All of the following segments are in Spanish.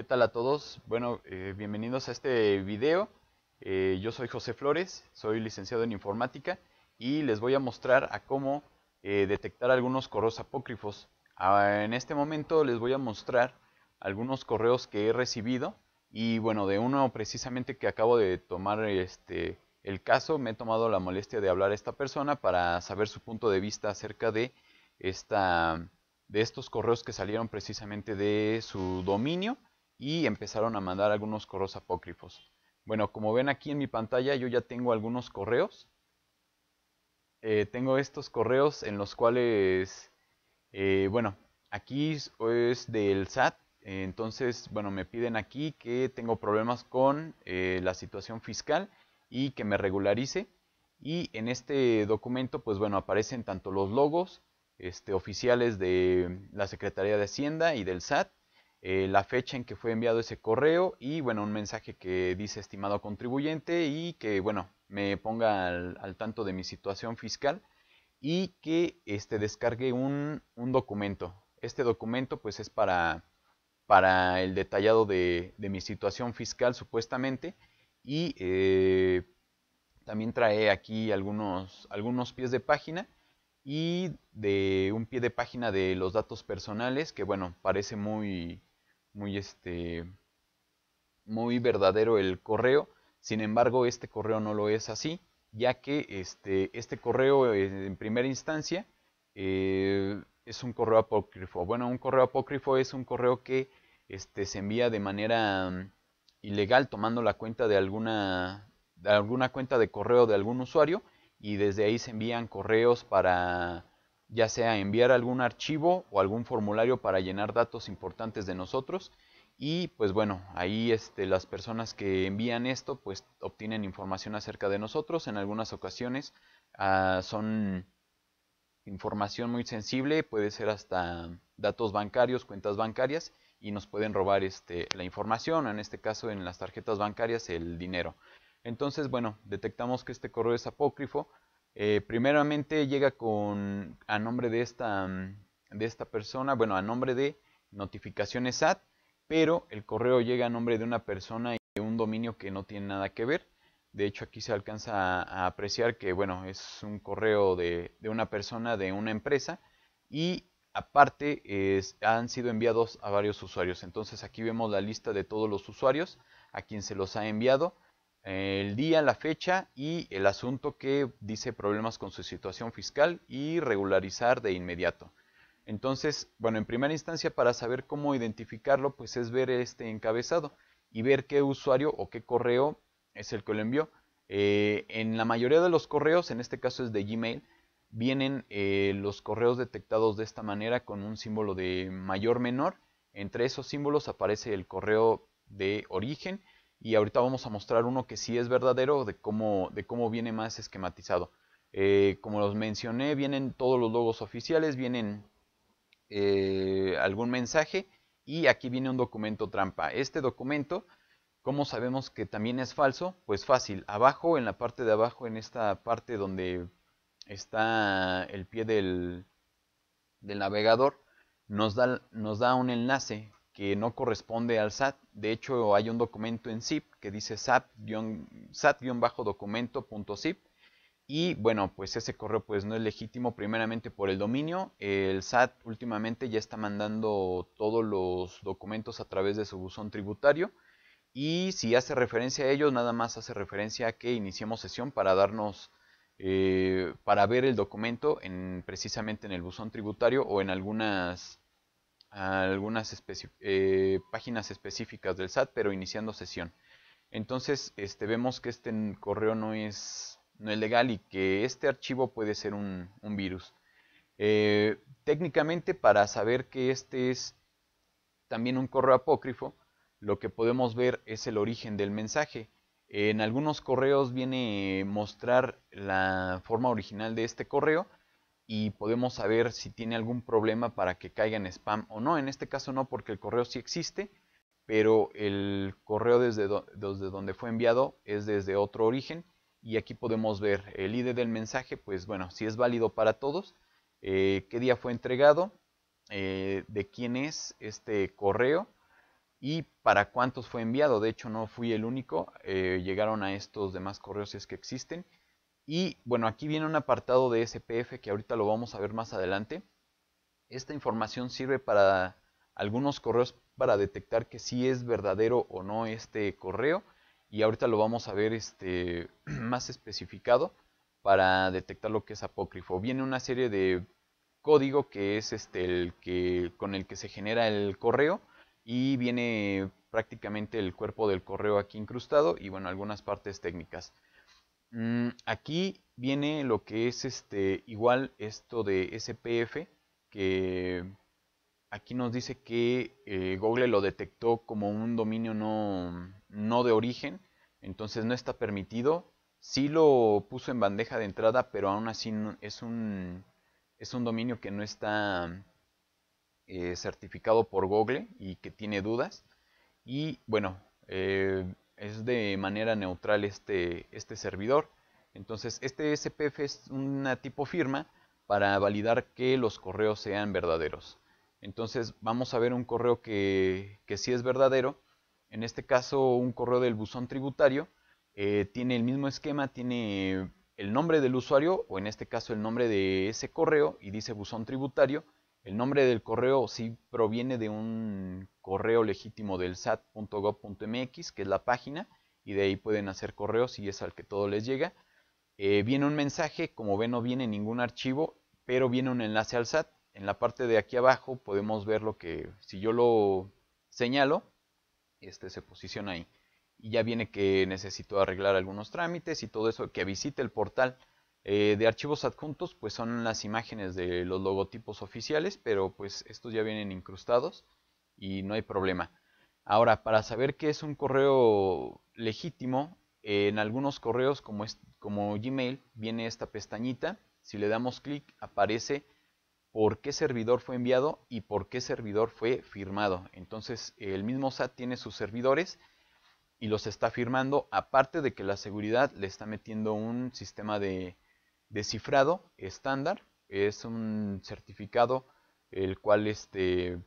¿Qué tal a todos? Bueno, eh, bienvenidos a este video. Eh, yo soy José Flores, soy licenciado en informática y les voy a mostrar a cómo eh, detectar algunos correos apócrifos. Ah, en este momento les voy a mostrar algunos correos que he recibido y bueno, de uno precisamente que acabo de tomar este, el caso, me he tomado la molestia de hablar a esta persona para saber su punto de vista acerca de, esta, de estos correos que salieron precisamente de su dominio y empezaron a mandar algunos correos apócrifos. Bueno, como ven aquí en mi pantalla, yo ya tengo algunos correos. Eh, tengo estos correos en los cuales, eh, bueno, aquí es del SAT, entonces, bueno, me piden aquí que tengo problemas con eh, la situación fiscal y que me regularice. Y en este documento, pues bueno, aparecen tanto los logos este, oficiales de la Secretaría de Hacienda y del SAT, eh, la fecha en que fue enviado ese correo y bueno, un mensaje que dice estimado contribuyente y que bueno, me ponga al, tanto de mi situación fiscal y que este, descargue un, documento. Este documento pues es para, para el detallado de, mi situación fiscal supuestamente y eh, también trae aquí algunos, algunos pies de página y de un pie de página de los datos personales que bueno parece muy muy este muy verdadero el correo. Sin embargo, este correo no lo es así, ya que este, este correo eh, en primera instancia eh, es un correo apócrifo. Bueno, un correo apócrifo es un correo que este, se envía de manera mm, ilegal tomando la cuenta de alguna, de alguna cuenta de correo de algún usuario y desde ahí se envían correos para ya sea enviar algún archivo o algún formulario para llenar datos importantes de nosotros y pues bueno, ahí este, las personas que envían esto pues obtienen información acerca de nosotros, en algunas ocasiones ah, son información muy sensible, puede ser hasta datos bancarios, cuentas bancarias y nos pueden robar este, la información, en este caso en las tarjetas bancarias el dinero. Entonces, bueno, detectamos que este correo es apócrifo, eh, primeramente llega con a nombre de esta, mm, de esta persona, bueno, a nombre de notificaciones ad, pero el correo llega a nombre de una persona y de un dominio que no tiene nada que ver. De hecho, aquí se alcanza a, apreciar que, bueno, es un correo de, de una persona, de una empresa, y aparte es, han sido enviados a varios usuarios. Entonces aquí vemos la lista de todos los usuarios a quien se los ha enviado el día, la fecha y el asunto que dice problemas con su situación fiscal y regularizar de inmediato. Entonces, bueno, en primera instancia para saber cómo identificarlo, pues es ver este encabezado y ver qué usuario o qué correo es el que lo envió. Eh, en la mayoría de los correos, en este caso es de Gmail, vienen eh, los correos detectados de esta manera con un símbolo de mayor menor. Entre esos símbolos aparece el correo de origen y ahorita vamos a mostrar uno que sí es verdadero de cómo, de cómo viene más esquematizado. Eh, como los mencioné, vienen todos los logos oficiales, vienen eh, algún mensaje y aquí viene un documento trampa. Este documento, ¿cómo sabemos que también es falso? Pues fácil, abajo, en la parte de abajo, en esta parte donde está el pie del, del navegador, nos nos da un enlace que no corresponde al SAT. De hecho, hay un documento en ZIP que dice SAT-documento.zip. Y bueno, pues ese correo pues no es legítimo primeramente por el dominio. El SAT últimamente ya está mandando todos los documentos a través de su buzón tributario. Y si hace referencia a ellos, nada más hace referencia a que iniciemos sesión para darnos, eh, para ver el documento en, precisamente en el buzón tributario o en algunas algunas eh, páginas específicas del SAT, pero iniciando sesión. Entonces, este, vemos que este correo no es, no es legal y que este archivo puede ser un, virus. Eh, técnicamente, para saber que este es también un correo apócrifo, lo que podemos ver es el origen del mensaje. En algunos correos viene mostrar la forma original de este correo y podemos saber si tiene algún problema para que caiga en spam o no. En este caso no, porque el correo sí existe, pero el correo desde, donde fue enviado es desde otro origen y aquí podemos ver el ID del mensaje, pues bueno, si es válido para todos, eh, qué día fue entregado, eh, de quién es este correo y para cuántos fue enviado. De hecho, no fui el único, eh, llegaron a estos demás correos si es que existen y bueno, aquí viene un apartado de SPF que ahorita lo vamos a ver más adelante. Esta información sirve para algunos correos para detectar que si es verdadero o no este correo. Y ahorita lo vamos a ver este, más especificado para detectar lo que es apócrifo. Viene una serie de código que es este, el que, con el que se genera el correo y viene prácticamente el cuerpo del correo aquí incrustado y bueno, algunas partes técnicas. Mm, aquí viene lo que es este igual esto de SPF que aquí nos dice que eh, Google lo detectó como un dominio no, de origen, entonces no está permitido. si lo puso en bandeja de entrada, pero aún así es, un, es un dominio que no está eh, certificado por Google y que tiene dudas. Y bueno, eh, es de manera neutral este, este servidor. Entonces, este SPF es una tipo firma para validar que los correos sean verdaderos. Entonces, vamos a ver un correo que, que sí es verdadero. En este caso, un correo del buzón tributario. Eh, tiene el mismo esquema, tiene el nombre del usuario, o en este caso el nombre de ese correo, y dice buzón tributario el nombre del correo sí proviene de un correo legítimo del sat.gov.mx, que es la página, y de ahí pueden hacer correos y es al que todo les llega. Eh, viene un mensaje, como ven no viene ningún archivo, pero viene un enlace al SAT. En la parte de aquí abajo podemos ver lo que, si yo lo señalo, este se posiciona ahí. Y ya viene que necesito arreglar algunos trámites y todo eso, que visite el portal. Eh, de archivos adjuntos pues son las imágenes de los logotipos oficiales, pero pues estos ya vienen incrustados y no hay problema. Ahora, para saber que es un correo legítimo, en algunos correos como, como Gmail viene esta pestañita. Si le damos clic aparece por qué servidor fue enviado y por qué servidor fue firmado. Entonces el mismo SAT tiene sus servidores y los está firmando, aparte de que la seguridad le está metiendo un sistema de Descifrado, estándar. Es un certificado el cual este,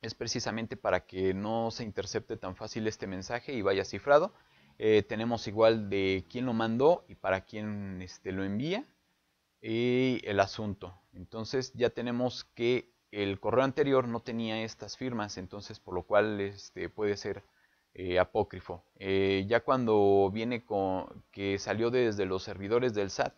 es precisamente para que no se intercepte tan fácil este mensaje y vaya cifrado. Eh, tenemos igual de quién lo mandó y para quién este, lo envía y el asunto. Entonces ya tenemos que el correo anterior no tenía estas firmas, entonces por lo cual este, puede ser eh, apócrifo. Eh, ya cuando viene con que salió desde los servidores del SAT,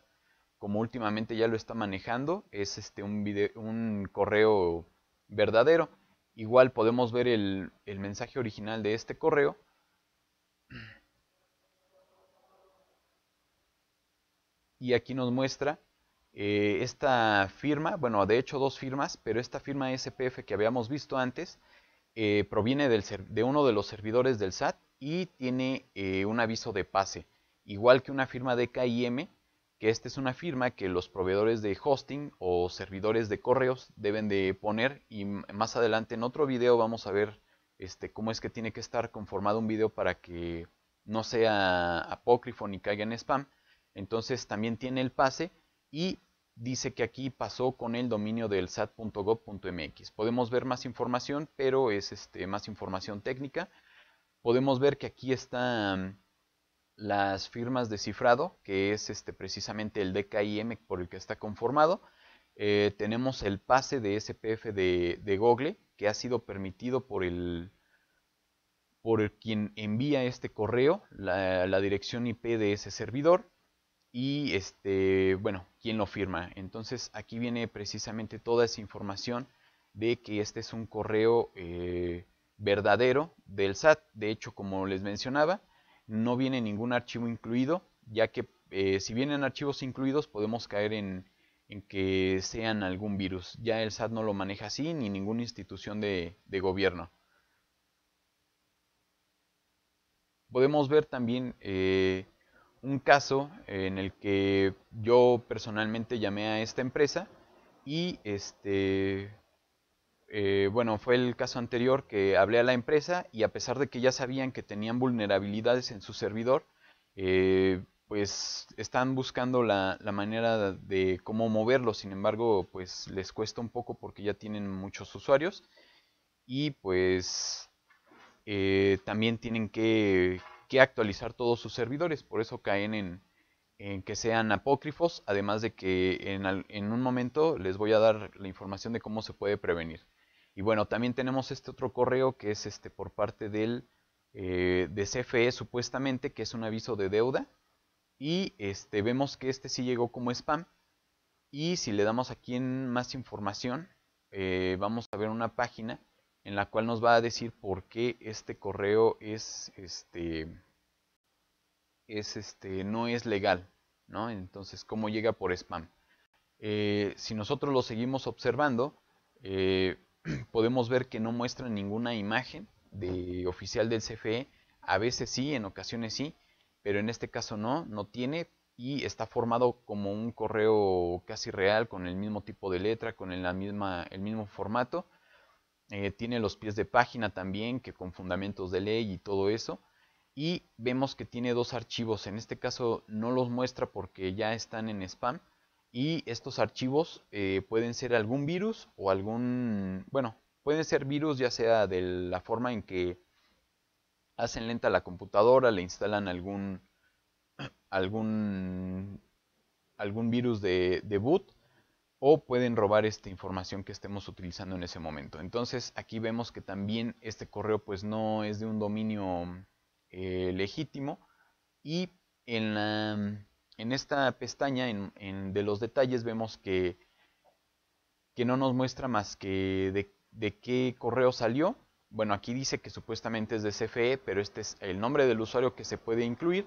como últimamente ya lo está manejando, es este un, correo verdadero. Igual podemos ver el, mensaje original de este correo. Y aquí nos muestra eh, esta firma, bueno, de hecho dos firmas, pero esta firma SPF que habíamos visto antes eh, proviene de uno de los servidores del SAT y tiene eh, un aviso de pase, igual que una firma de KIM que esta es una firma que los proveedores de hosting o servidores de correos deben de poner y más adelante en otro video vamos a ver este, cómo es que tiene que estar conformado un video para que no sea apócrifo ni caiga en spam. Entonces también tiene el pase y dice que aquí pasó con el dominio del sat.gov.mx. Podemos ver más información, pero es este, más información técnica. Podemos ver que aquí está las firmas de cifrado, que es este, precisamente el DKIM por el que está conformado. Eh, tenemos el pase de SPF de, Google, que ha sido permitido por el por quien envía este correo, la, dirección IP de ese servidor y este, bueno, quién lo firma. Entonces aquí viene precisamente toda esa información de que este es un correo eh, verdadero del SAT. De hecho, como les mencionaba, no viene ningún archivo incluido, ya que eh, si vienen archivos incluidos podemos caer en, que sean algún virus. Ya el SAT no lo maneja así, ni ninguna institución de, gobierno. Podemos ver también eh, un caso en el que yo personalmente llamé a esta empresa y este eh, bueno, fue el caso anterior que hablé a la empresa y a pesar de que ya sabían que tenían vulnerabilidades en su servidor, eh, pues están buscando la, manera de cómo moverlo, sin embargo, pues les cuesta un poco porque ya tienen muchos usuarios y pues eh, también tienen que, actualizar todos sus servidores, por eso caen en, en que sean apócrifos, además de que en un momento les voy a dar la información de cómo se puede prevenir. Y bueno, también tenemos este otro correo que es este por parte del eh, de CFE supuestamente, que es un aviso de deuda. Y este, vemos que este sí llegó como spam. Y si le damos aquí en más información, eh, vamos a ver una página en la cual nos va a decir por qué este correo es este es este no es legal, ¿no? Entonces, cómo llega por spam. Eh, si nosotros lo seguimos observando, podemos ver que no muestra ninguna imagen de oficial del CFE. A veces sí, en ocasiones sí, pero en este caso no, no tiene y está formado como un correo casi real con el mismo tipo de letra, con la misma, el mismo formato. Eh, tiene los pies de página también, que con fundamentos de ley y todo eso. Y vemos que tiene dos archivos, en este caso no los muestra porque ya están en spam, y estos archivos eh, pueden ser algún virus o algún, bueno, pueden ser virus ya sea de la forma en que hacen lenta la computadora, le instalan algún, algún, algún virus de, boot o pueden robar esta información que estemos utilizando en ese momento. Entonces aquí vemos que también este correo pues no es de un dominio eh, legítimo y en la, en esta pestaña de los detalles vemos que, no nos muestra más que de, qué correo salió. Bueno, aquí dice que supuestamente es de CFE, pero este es el nombre del usuario que se puede incluir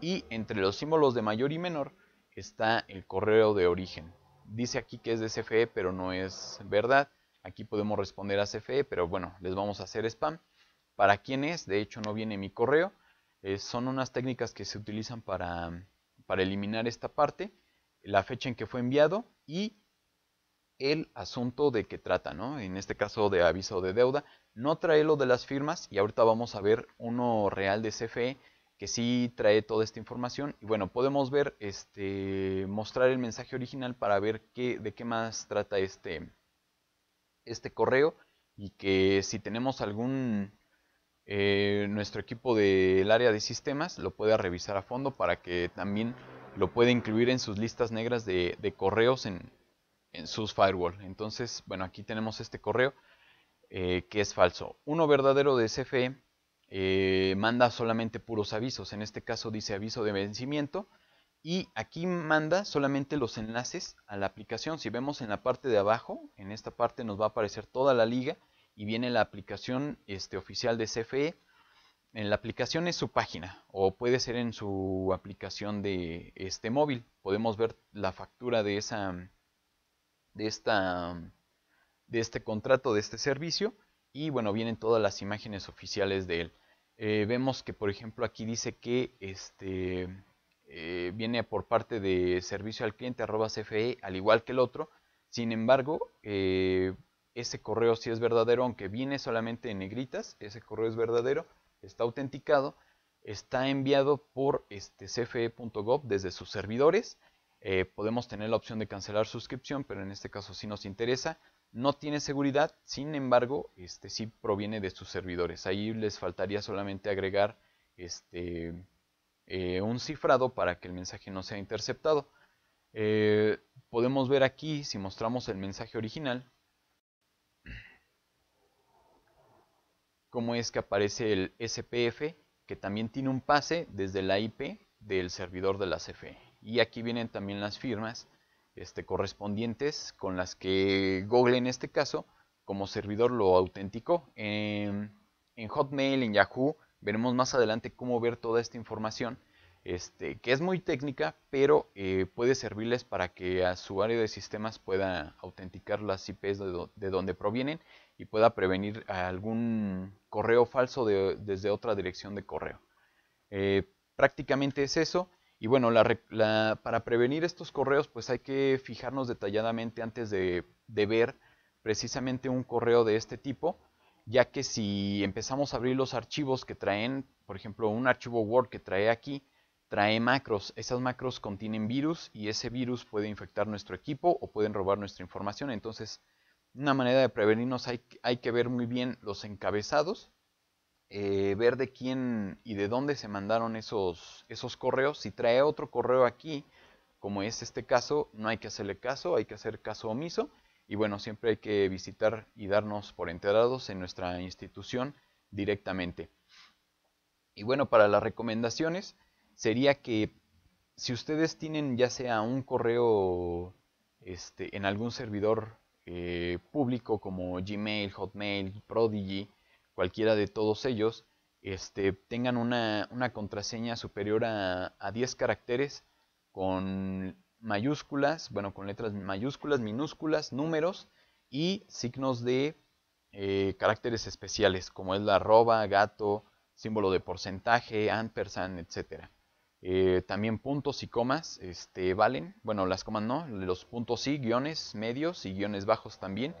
y entre los símbolos de mayor y menor está el correo de origen. Dice aquí que es de CFE, pero no es verdad. Aquí podemos responder a CFE, pero bueno, les vamos a hacer spam. ¿Para quién es? De hecho, no viene mi correo. Eh, son unas técnicas que se utilizan para para eliminar esta parte, la fecha en que fue enviado y el asunto de que trata, ¿no? En este caso de aviso de deuda, no trae lo de las firmas y ahorita vamos a ver uno real de CFE que sí trae toda esta información y bueno, podemos ver este mostrar el mensaje original para ver qué de qué más trata este este correo y que si tenemos algún eh, nuestro equipo del área de sistemas lo pueda revisar a fondo para que también lo pueda incluir en sus listas negras de, correos en, sus firewall. Entonces, bueno, aquí tenemos este correo eh, que es falso. Uno verdadero de CFE eh, manda solamente puros avisos. En este caso dice aviso de vencimiento. Y aquí manda solamente los enlaces a la aplicación. Si vemos en la parte de abajo, en esta parte nos va a aparecer toda la liga y viene la aplicación este, oficial de CFE. En la aplicación es su página o puede ser en su aplicación de este móvil. Podemos ver la factura de esa de esta de este contrato, de este servicio y bueno, vienen todas las imágenes oficiales de él. Eh, vemos que por ejemplo aquí dice que este eh, viene por parte de servicio al cliente CFE al igual que el otro. Sin embargo, eh, ese correo sí es verdadero, aunque viene solamente en negritas, ese correo es verdadero, está autenticado, está enviado por este, cfe.gov desde sus servidores. Eh, podemos tener la opción de cancelar suscripción, pero en este caso sí nos interesa. No tiene seguridad, sin embargo, este sí proviene de sus servidores. Ahí les faltaría solamente agregar este, eh, un cifrado para que el mensaje no sea interceptado. Eh, podemos ver aquí, si mostramos el mensaje original, cómo es que aparece el SPF, que también tiene un pase desde la IP del servidor de la CFE. Y aquí vienen también las firmas este, correspondientes con las que Google en este caso como servidor lo autenticó. En, Hotmail, en Yahoo, veremos más adelante cómo ver toda esta información, este, que es muy técnica, pero eh, puede servirles para que a su área de sistemas pueda autenticar las IPs de donde provienen y pueda prevenir algún correo falso desde otra dirección de correo. Eh, prácticamente es eso. Y bueno, para prevenir estos correos, pues hay que fijarnos detalladamente antes de, de ver precisamente un correo de este tipo, ya que si empezamos a abrir los archivos que traen, por ejemplo, un archivo Word que trae aquí, trae macros. Esas macros contienen virus y ese virus puede infectar nuestro equipo o pueden robar nuestra información. Entonces, una manera de prevenirnos hay, hay que ver muy bien los encabezados, eh, ver de quién y de dónde se mandaron esos, esos correos. Si trae otro correo aquí, como es este caso, no hay que hacerle caso, hay que hacer caso omiso. Y bueno, siempre hay que visitar y darnos por enterados en nuestra institución directamente. Y bueno, para las recomendaciones sería que si ustedes tienen ya sea un correo este, en algún servidor eh, público como Gmail, Hotmail, Prodigy, cualquiera de todos ellos, este, tengan una, contraseña superior a, 10 caracteres con mayúsculas, bueno, con letras mayúsculas, minúsculas, números y signos de eh, caracteres especiales, como es la arroba, gato, símbolo de porcentaje, ampersand, etcétera. Eh, también puntos y comas este, valen. Bueno, las comas no. Los puntos sí, guiones medios y guiones bajos también.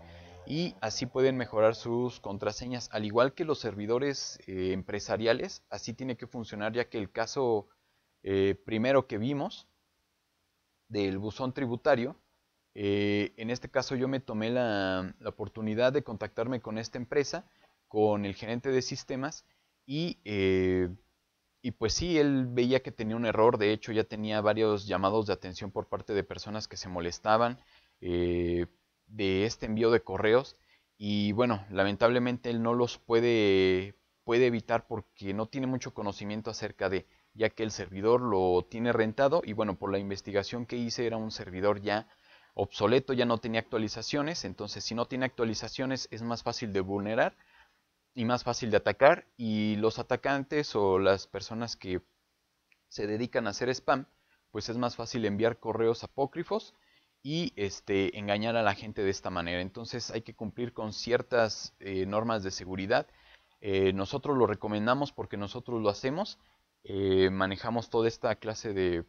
Y así pueden mejorar sus contraseñas. Al igual que los servidores eh, empresariales, así tiene que funcionar ya que el caso eh, primero que vimos del buzón tributario, en este caso yo me tomé la, la oportunidad de contactarme con esta empresa, con el gerente de sistemas y y pues sí, él veía que tenía un error, de hecho ya tenía varios llamados de atención por parte de personas que se molestaban eh, de este envío de correos y bueno, lamentablemente él no los puede, puede evitar porque no tiene mucho conocimiento acerca de, ya que el servidor lo tiene rentado y bueno, por la investigación que hice era un servidor ya obsoleto, ya no tenía actualizaciones, entonces si no tiene actualizaciones es más fácil de vulnerar y más fácil de atacar y los atacantes o las personas que se dedican a hacer spam, pues es más fácil enviar correos apócrifos y este, engañar a la gente de esta manera. Entonces hay que cumplir con ciertas eh, normas de seguridad. Eh, nosotros lo recomendamos porque nosotros lo hacemos. Eh, manejamos toda esta clase de,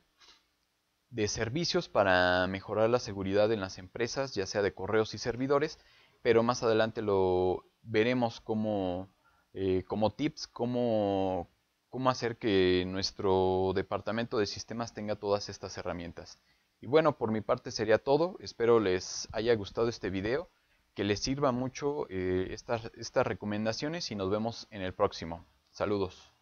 de servicios para mejorar la seguridad en las empresas, ya sea de correos y servidores, pero más adelante lo veremos como, eh, como tips cómo, hacer que nuestro departamento de sistemas tenga todas estas herramientas. Y bueno, por mi parte sería todo. Espero les haya gustado este video, que les sirva mucho eh, estas, estas recomendaciones y nos vemos en el próximo. Saludos.